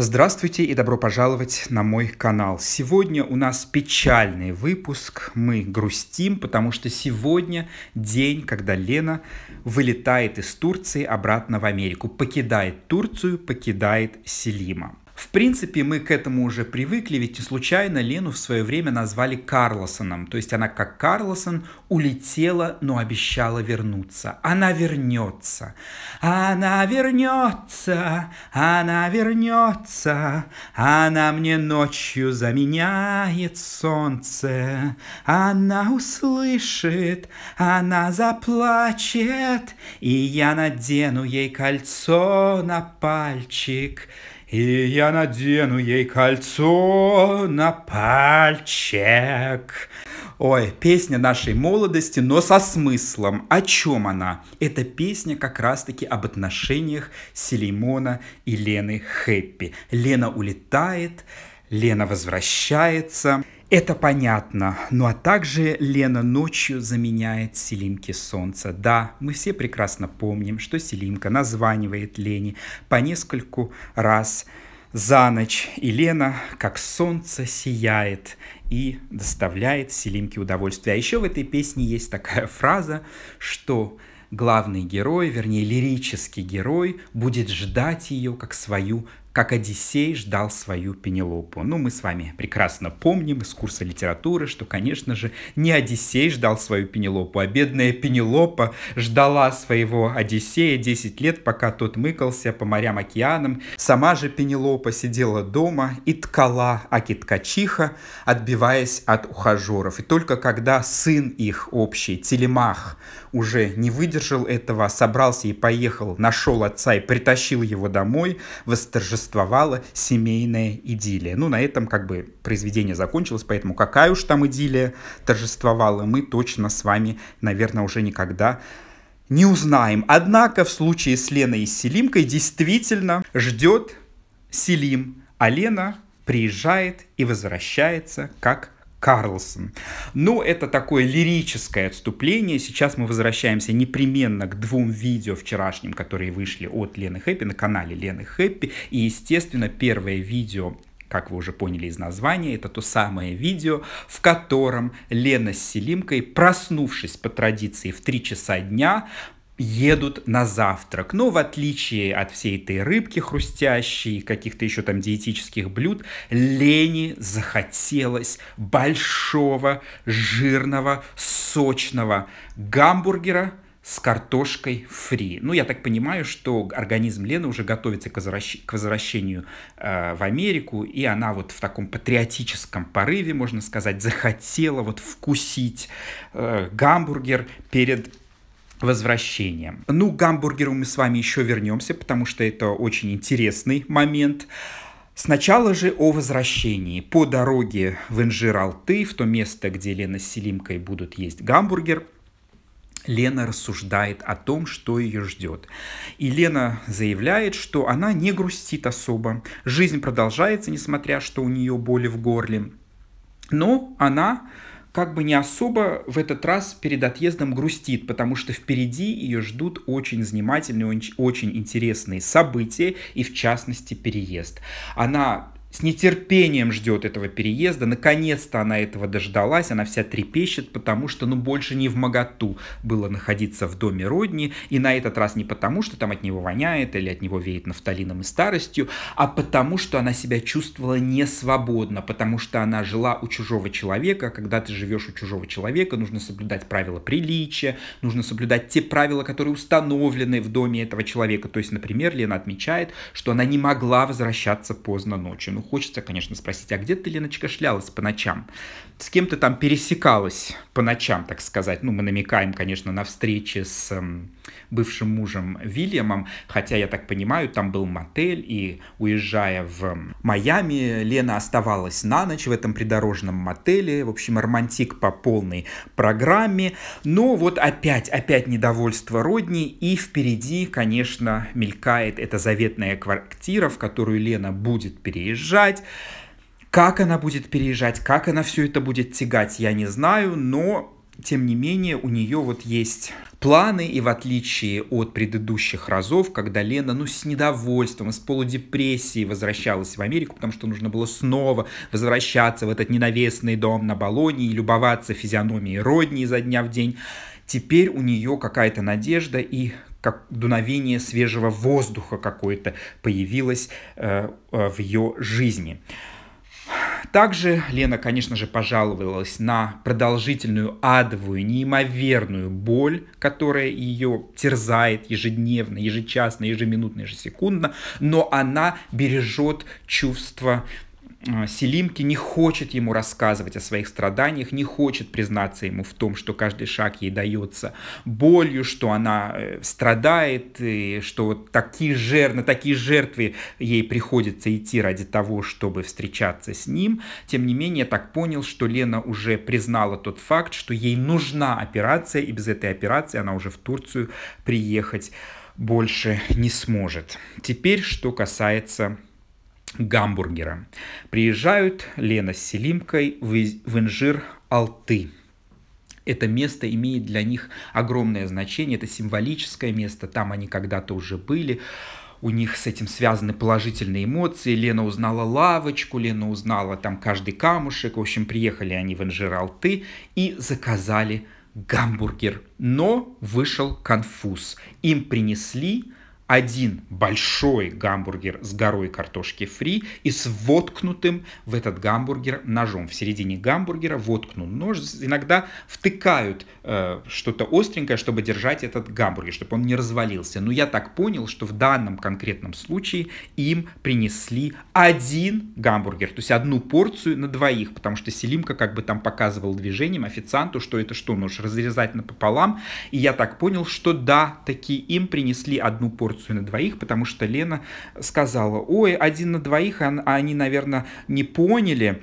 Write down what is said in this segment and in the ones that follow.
Здравствуйте и добро пожаловать на мой канал. Сегодня у нас печальный выпуск. Мы грустим, потому что сегодня день, когда Лена вылетает из Турции обратно в Америку. Покидает Турцию, покидает Селима. В принципе, мы к этому уже привыкли, ведь не случайно Лену в свое время назвали Карлосоном. То есть она, как Карлосон, улетела, но обещала вернуться. Она вернется. Она вернется, она вернется, она мне ночью заменяет солнце. Она услышит, она заплачет, и я надену ей кольцо на пальчик. И я надену ей кольцо на пальчик. Ой, песня нашей молодости, но со смыслом. О чем она? Эта песня как раз-таки об отношениях Селимона и Лены Хэппи. Лена улетает, Лена возвращается. Это понятно. Ну а также Лена ночью заменяет Селимке солнце. Да, мы все прекрасно помним, что Селимка названивает Лене по нескольку раз за ночь. И Лена, как солнце, сияет и доставляет Селимке удовольствие. А еще в этой песне есть такая фраза, что главный герой, вернее лирический герой, будет ждать ее как свою как Одиссей ждал свою Пенелопу. Ну, мы с вами прекрасно помним из курса литературы, что, конечно же, не Одиссей ждал свою Пенелопу, а бедная Пенелопа ждала своего Одиссея 10 лет, пока тот мыкался по морям, океанам. Сама же Пенелопа сидела дома и ткала Акиткачиха, отбиваясь от ухажеров. И только когда сын их общий, Телемах, уже не выдержал этого, собрался и поехал, нашел отца и притащил его домой, восторжествовала семейная идиллия. Ну, на этом как бы произведение закончилось, поэтому какая уж там идиллия торжествовала, мы точно с вами, наверное, уже никогда не узнаем. Однако в случае с Леной и Селимкой действительно ждет Селим, а Лена приезжает и возвращается как Карлсон. Ну, это такое лирическое отступление. Сейчас мы возвращаемся непременно к двум видео вчерашним, которые вышли от Лены Хэппи на канале Лены Хэппи. И, естественно, первое видео как вы уже поняли из названия, это то самое видео, в котором Лена с Селимкой, проснувшись по традиции в 3 часа дня, едут на завтрак. Но в отличие от всей этой рыбки хрустящей, каких-то еще там диетических блюд, Лене захотелось большого, жирного, сочного гамбургера с картошкой фри. Ну, я так понимаю, что организм Лены уже готовится к, возвращ... к возвращению э, в Америку, и она вот в таком патриотическом порыве, можно сказать, захотела вот вкусить э, гамбургер перед возвращением. Ну, к гамбургеру мы с вами еще вернемся, потому что это очень интересный момент. Сначала же о возвращении. По дороге в Инжиралты, в то место, где Лена с Селимкой будут есть гамбургер, Лена рассуждает о том, что ее ждет. И Лена заявляет, что она не грустит особо. Жизнь продолжается, несмотря что у нее боли в горле. Но она как бы не особо в этот раз перед отъездом грустит, потому что впереди ее ждут очень занимательные, очень интересные события и в частности переезд. Она с нетерпением ждет этого переезда. Наконец-то она этого дождалась, она вся трепещет, потому что, ну, больше не в моготу было находиться в доме родни, и на этот раз не потому, что там от него воняет или от него веет нафталином и старостью, а потому, что она себя чувствовала не свободно, потому что она жила у чужого человека, когда ты живешь у чужого человека, нужно соблюдать правила приличия, нужно соблюдать те правила, которые установлены в доме этого человека. То есть, например, Лена отмечает, что она не могла возвращаться поздно ночью. Ну, хочется, конечно, спросить, а где ты, Леночка, шлялась по ночам? С кем ты там пересекалась по ночам, так сказать? Ну, мы намекаем, конечно, на встречи с эм, бывшим мужем Вильямом, хотя, я так понимаю, там был мотель, и уезжая в Майами, Лена оставалась на ночь в этом придорожном мотеле, в общем, романтик по полной программе, но ну вот опять, опять недовольство Родни, и впереди, конечно, мелькает эта заветная квартира, в которую Лена будет переезжать, как она будет переезжать, как она все это будет тягать, я не знаю, но тем не менее, у нее вот есть планы, и в отличие от предыдущих разов, когда Лена, ну, с недовольством, с полудепрессией возвращалась в Америку, потому что нужно было снова возвращаться в этот ненавестный дом на Болоне и любоваться физиономией родни изо дня в день, теперь у нее какая-то надежда и как дуновение свежего воздуха какое-то появилось э, э, в ее жизни. Также Лена, конечно же, пожаловалась на продолжительную адовую, неимоверную боль, которая ее терзает ежедневно, ежечасно, ежеминутно, ежесекундно, но она бережет чувство а, Селимки не хочет ему рассказывать о своих страданиях, не хочет признаться ему в том, что каждый шаг ей дается болью, что она э, страдает, и что такие жертвы, на такие жертвы ей приходится идти ради того, чтобы встречаться с ним. Тем не менее, я так понял, что Лена уже признала тот факт, что ей нужна операция, и без этой операции она уже в Турцию приехать больше не сможет. Теперь, что касается гамбургера. Приезжают Лена с Селимкой в, в Инжир Алты. Это место имеет для них огромное значение, это символическое место, там они когда-то уже были, у них с этим связаны положительные эмоции. Лена узнала лавочку, Лена узнала там каждый камушек. В общем, приехали они в Инжиралты и заказали гамбургер. Но вышел конфуз. Им принесли один большой гамбургер с горой картошки фри и с воткнутым в этот гамбургер ножом. В середине гамбургера воткнут нож. Иногда втыкают э, что-то остренькое, чтобы держать этот гамбургер, чтобы он не развалился. Но я так понял, что в данном конкретном случае им принесли один гамбургер, то есть одну порцию на двоих, потому что Селимка как бы там показывал движением официанту, что это что, нож разрезать напополам. И я так понял, что да, таки им принесли одну порцию порцию на двоих, потому что Лена сказала, ой, один на двоих, а, а они, наверное, не поняли,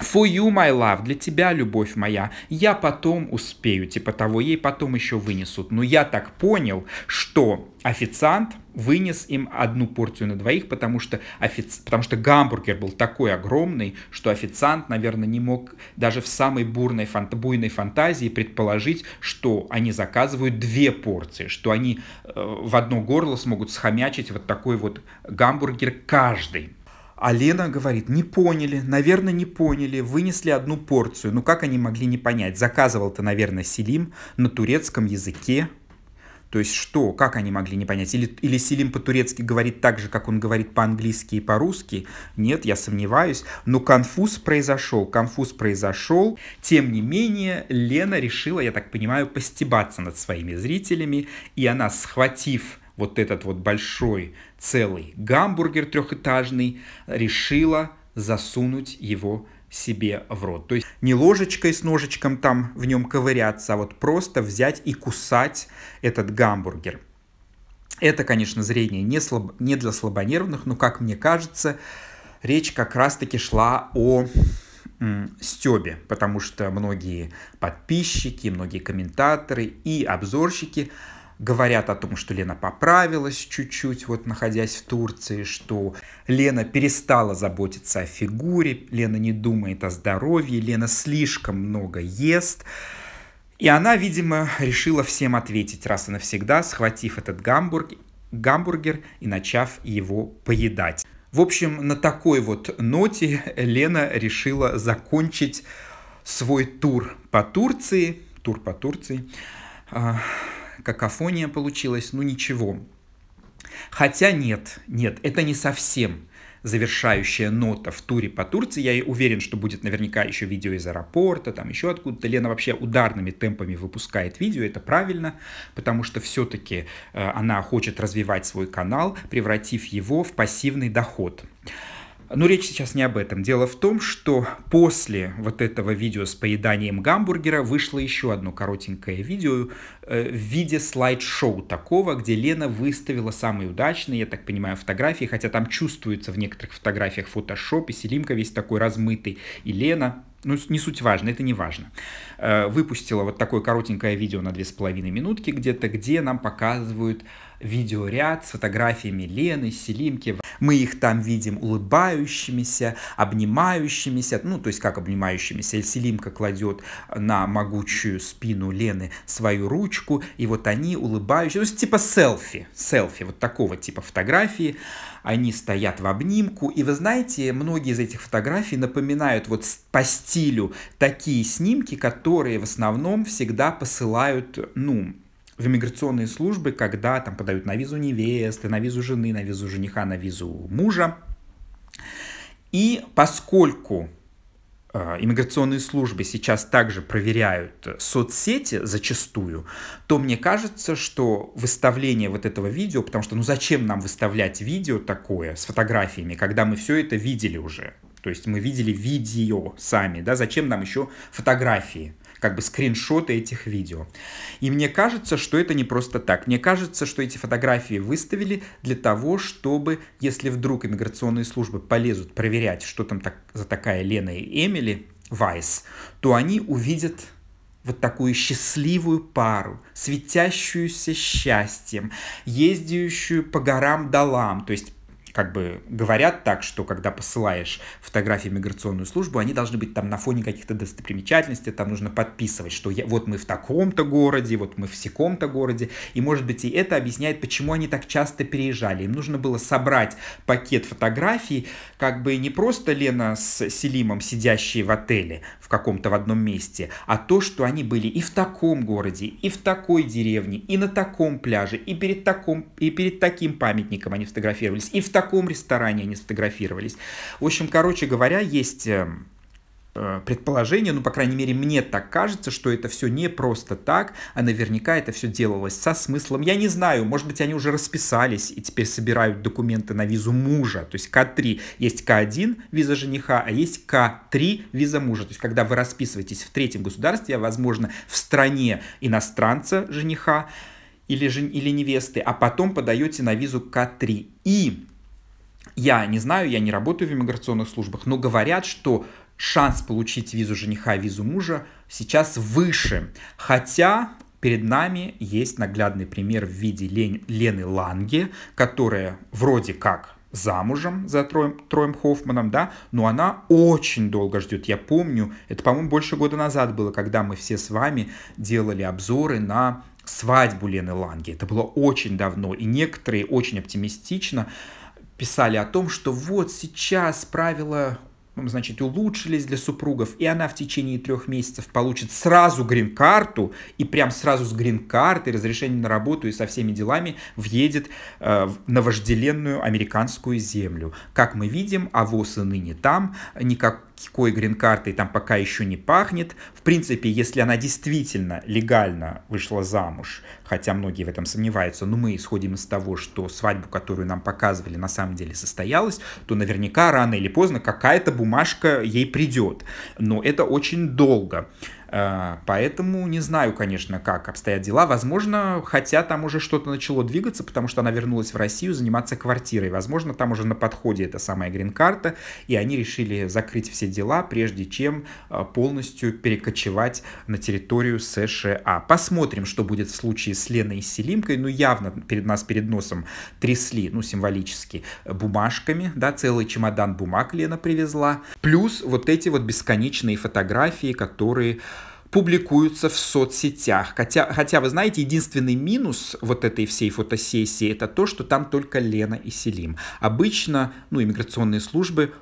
For you, my love, для тебя, любовь моя, я потом успею, типа того, ей потом еще вынесут. Но я так понял, что официант вынес им одну порцию на двоих, потому что, офиц... потому что гамбургер был такой огромный, что официант, наверное, не мог даже в самой бурной фант... буйной фантазии предположить, что они заказывают две порции, что они э, в одно горло смогут схомячить вот такой вот гамбургер каждый. А Лена говорит, не поняли, наверное, не поняли, вынесли одну порцию. Ну как они могли не понять? Заказывал-то, наверное, Селим на турецком языке. То есть что, как они могли не понять? Или, или Селим по-турецки говорит так же, как он говорит по-английски и по-русски? Нет, я сомневаюсь. Но конфуз произошел, конфуз произошел. Тем не менее, Лена решила, я так понимаю, постебаться над своими зрителями. И она, схватив вот этот вот большой целый гамбургер трехэтажный, решила засунуть его себе в рот. То есть не ложечкой с ножичком там в нем ковыряться, а вот просто взять и кусать этот гамбургер. Это, конечно, зрение не, слаб... не для слабонервных, но, как мне кажется, речь как раз-таки шла о стебе, потому что многие подписчики, многие комментаторы и обзорщики говорят о том, что Лена поправилась чуть-чуть, вот находясь в Турции, что Лена перестала заботиться о фигуре, Лена не думает о здоровье, Лена слишком много ест. И она, видимо, решила всем ответить раз и навсегда, схватив этот гамбург, гамбургер и начав его поедать. В общем, на такой вот ноте Лена решила закончить свой тур по Турции. Тур по Турции а, какофония получилась, ну ничего. Хотя нет, нет, это не совсем завершающая нота в туре по Турции. Я уверен, что будет наверняка еще видео из аэропорта, там еще откуда-то. Лена вообще ударными темпами выпускает видео, это правильно, потому что все-таки э, она хочет развивать свой канал, превратив его в пассивный доход. Но ну, речь сейчас не об этом. Дело в том, что после вот этого видео с поеданием гамбургера вышло еще одно коротенькое видео э, в виде слайд-шоу такого, где Лена выставила самые удачные, я так понимаю, фотографии, хотя там чувствуется в некоторых фотографиях фотошоп, и Селимка весь такой размытый, и Лена ну, не суть важно, это не важно. Э, выпустила вот такое коротенькое видео на 2,5 минутки где-то, где нам показывают видеоряд с фотографиями Лены, Селимки. Мы их там видим улыбающимися, обнимающимися, ну, то есть как обнимающимися. Селимка кладет на могучую спину Лены свою ручку, и вот они улыбающиеся, то есть типа селфи, селфи, вот такого типа фотографии. Они стоят в обнимку, и вы знаете, многие из этих фотографий напоминают вот по стилю такие снимки, которые в основном всегда посылают, ну, в иммиграционные службы, когда там подают на визу невесты, на визу жены, на визу жениха, на визу мужа. И поскольку э, иммиграционные службы сейчас также проверяют э, соцсети зачастую, то мне кажется, что выставление вот этого видео, потому что ну зачем нам выставлять видео такое с фотографиями, когда мы все это видели уже? То есть мы видели видео сами, да, зачем нам еще фотографии? как бы скриншоты этих видео. И мне кажется, что это не просто так. Мне кажется, что эти фотографии выставили для того, чтобы, если вдруг иммиграционные службы полезут проверять, что там так, за такая Лена и Эмили Вайс, то они увидят вот такую счастливую пару, светящуюся счастьем, ездящую по горам долам, то есть как бы говорят так, что когда посылаешь фотографии в миграционную службу, они должны быть там на фоне каких-то достопримечательностей, там нужно подписывать, что я, вот мы в таком-то городе, вот мы в секом-то городе, и может быть и это объясняет, почему они так часто переезжали. Им нужно было собрать пакет фотографий, как бы не просто Лена с Селимом, сидящие в отеле в каком-то в одном месте, а то, что они были и в таком городе, и в такой деревне, и на таком пляже, и перед, таком, и перед таким памятником они фотографировались, и в таком каком ресторане они сфотографировались. В общем, короче говоря, есть э, э, предположение, ну, по крайней мере, мне так кажется, что это все не просто так, а наверняка это все делалось со смыслом. Я не знаю, может быть, они уже расписались и теперь собирают документы на визу мужа. То есть К3 есть К1 виза жениха, а есть К3 виза мужа. То есть когда вы расписываетесь в третьем государстве, а возможно в стране иностранца жениха или, жен... или невесты, а потом подаете на визу К3. И я не знаю, я не работаю в иммиграционных службах, но говорят, что шанс получить визу жениха и визу мужа сейчас выше. Хотя перед нами есть наглядный пример в виде Лен, Лены Ланге, которая вроде как замужем за Троем, Троем Хоффманом, да, но она очень долго ждет. Я помню, это, по-моему, больше года назад было, когда мы все с вами делали обзоры на свадьбу Лены Ланги. Это было очень давно, и некоторые очень оптимистично писали о том, что вот сейчас правила ну, значит, улучшились для супругов, и она в течение трех месяцев получит сразу грин-карту, и прям сразу с грин-картой, разрешение на работу и со всеми делами въедет э, на вожделенную американскую землю. Как мы видим, авосы ныне там, никакой грин карты там пока еще не пахнет. В принципе, если она действительно легально вышла замуж, хотя многие в этом сомневаются, но мы исходим из того, что свадьбу, которую нам показывали, на самом деле состоялась, то наверняка рано или поздно какая-то бумажка ей придет. Но это очень долго. Э, поэтому не знаю, конечно, как обстоят дела. Возможно, хотя там уже что-то начало двигаться, потому что она вернулась в Россию заниматься квартирой. Возможно, там уже на подходе эта самая грин-карта, и они решили закрыть все дела, прежде чем э, полностью перекочевать на территорию США. Посмотрим, что будет в случае с Леной и Селимкой. Ну, явно перед нас перед носом трясли, ну, символически, бумажками, да, целый чемодан бумаг Лена привезла. Плюс вот эти вот бесконечные фотографии, которые публикуются в соцсетях. Хотя, хотя, вы знаете, единственный минус вот этой всей фотосессии это то, что там только Лена и Селим. Обычно, ну, иммиграционные службы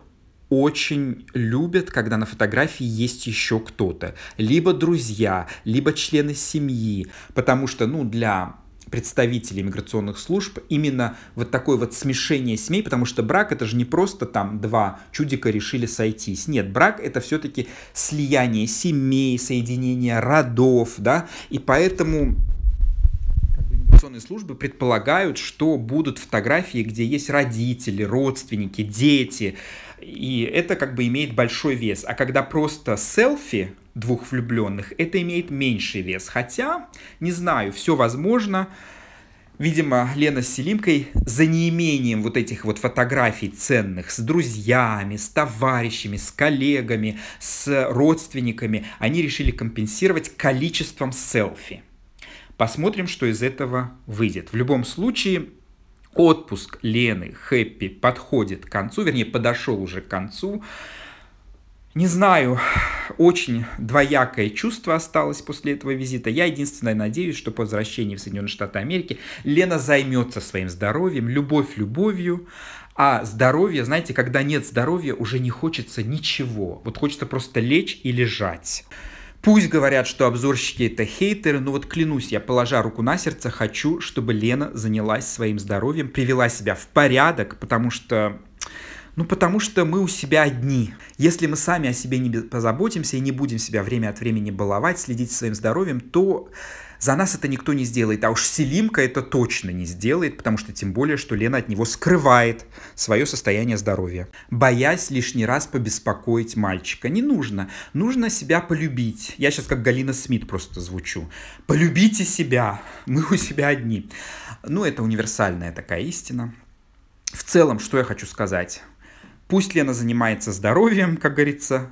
очень любят, когда на фотографии есть еще кто-то. Либо друзья, либо члены семьи. Потому что, ну, для представителей миграционных служб именно вот такое вот смешение семей, потому что брак это же не просто там два чудика решили сойтись. Нет, брак это все-таки слияние семей, соединение родов, да, и поэтому миграционные службы предполагают, что будут фотографии, где есть родители, родственники, дети, и это как бы имеет большой вес. А когда просто селфи двух влюбленных, это имеет меньший вес. Хотя, не знаю, все возможно. Видимо, Лена с Селимкой за неимением вот этих вот фотографий ценных с друзьями, с товарищами, с коллегами, с родственниками, они решили компенсировать количеством селфи. Посмотрим, что из этого выйдет. В любом случае, отпуск Лены Хэппи подходит к концу, вернее, подошел уже к концу. Не знаю, очень двоякое чувство осталось после этого визита. Я единственное надеюсь, что по возвращении в Соединенные Штаты Америки Лена займется своим здоровьем, любовь любовью, а здоровье, знаете, когда нет здоровья, уже не хочется ничего. Вот хочется просто лечь и лежать. Пусть говорят, что обзорщики это хейтеры, но вот клянусь, я положа руку на сердце, хочу, чтобы Лена занялась своим здоровьем, привела себя в порядок, потому что... Ну, потому что мы у себя одни. Если мы сами о себе не позаботимся и не будем себя время от времени баловать, следить за своим здоровьем, то за нас это никто не сделает, а уж Селимка это точно не сделает, потому что тем более, что Лена от него скрывает свое состояние здоровья. Боясь лишний раз побеспокоить мальчика. Не нужно. Нужно себя полюбить. Я сейчас как Галина Смит просто звучу. Полюбите себя. Мы у себя одни. Ну, это универсальная такая истина. В целом, что я хочу сказать? Пусть Лена занимается здоровьем, как говорится,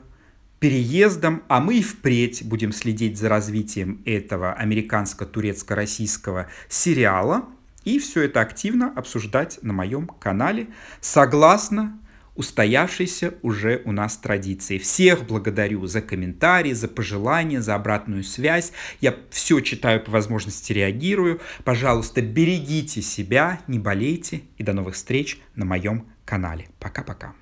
переездом, а мы и впредь будем следить за развитием этого американско-турецко-российского сериала и все это активно обсуждать на моем канале согласно устоявшейся уже у нас традиции. Всех благодарю за комментарии, за пожелания, за обратную связь. Я все читаю, по возможности реагирую. Пожалуйста, берегите себя, не болейте и до новых встреч на моем канале. Пока-пока.